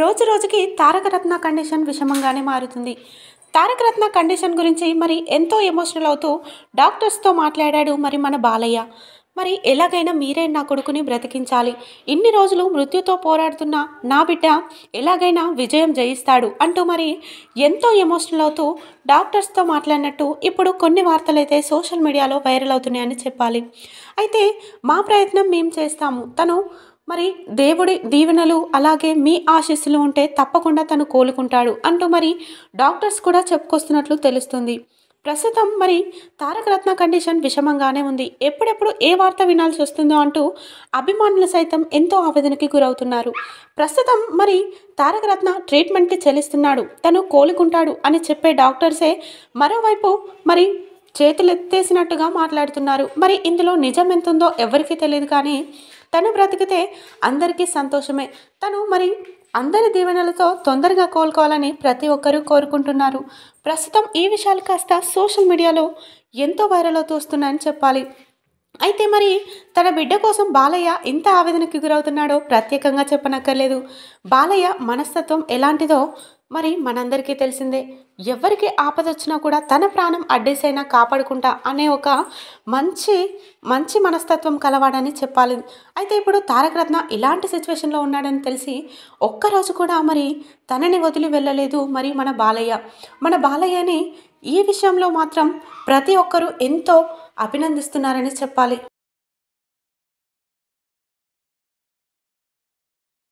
రోజు రోజుకి తారకరత్న కండిషన్ విషమంగానే మారుతుంది తారకరత్న కండిషన్ గురించి మరి ఎంతో ఎమోషనల్ అవుతూ డాక్టర్స్తో మాట్లాడాడు మరి మన బాలయ్య మరి ఎలాగైనా మీరే నా కొడుకుని బ్రతికించాలి ఇన్ని రోజులు మృత్యుతో పోరాడుతున్న నా బిడ్డ ఎలాగైనా విజయం జయిస్తాడు అంటూ మరి ఎంతో ఎమోషనల్ అవుతూ డాక్టర్స్తో మాట్లాడినట్టు ఇప్పుడు కొన్ని వార్తలు అయితే సోషల్ మీడియాలో వైరల్ అవుతున్నాయని చెప్పాలి అయితే మా ప్రయత్నం మేము చేస్తాము తను మరి దేవుడి దీవెనలు అలాగే మీ ఆశీస్సులు ఉంటే తప్పకుండా తను కోలుకుంటాడు అంటూ మరి డాక్టర్స్ కూడా చెప్పుకొస్తున్నట్లు తెలుస్తుంది ప్రస్తుతం మరి తారకరత్న కండిషన్ విషమంగానే ఉంది ఎప్పుడెప్పుడు ఏ వార్త వినాల్సి వస్తుందో అంటూ అభిమానులు సైతం ఎంతో ఆవేదనకి గురవుతున్నారు ప్రస్తుతం మరి తారకరత్న ట్రీట్మెంట్కి చెల్లిస్తున్నాడు తను కోలుకుంటాడు అని చెప్పే డాక్టర్సే మరోవైపు మరి చేతులెత్తేసినట్టుగా మాట్లాడుతున్నారు మరి ఇందులో నిజం ఎంతుందో ఎవరికీ తెలియదు కానీ తను బ్రతికితే అందరికీ సంతోషమే తను మరి అందరి దీవెనలతో తొందరగా కోలుకోవాలని ప్రతి ఒక్కరూ కోరుకుంటున్నారు ప్రస్తుతం ఈ విషయాలు కాస్త సోషల్ మీడియాలో ఎంతో వైరల్ అవుతూ వస్తున్నాయని చెప్పాలి అయితే మరి తన బిడ్డ కోసం బాలయ్య ఇంత ఆవేదనకి గురవుతున్నాడో ప్రత్యేకంగా చెప్పనక్కర్లేదు బాలయ్య మనస్తత్వం ఎలాంటిదో మరి మనందరికీ తెలిసిందే ఎవరికి ఆపద వచ్చినా కూడా తన ప్రాణం అడ్డేసైనా కాపాడుకుంటా అనే ఒక మంచి మంచి మనస్తత్వం కలవాడని చెప్పాలి అయితే ఇప్పుడు తారక రత్న ఇలాంటి సిచ్యువేషన్లో ఉన్నాడని తెలిసి ఒక్కరోజు కూడా మరి తనని వదిలి వెళ్ళలేదు మరి మన బాలయ్య మన బాలయ్యని ఈ విషయంలో మాత్రం ప్రతి ఒక్కరూ ఎంతో అభినందిస్తున్నారని చెప్పాలి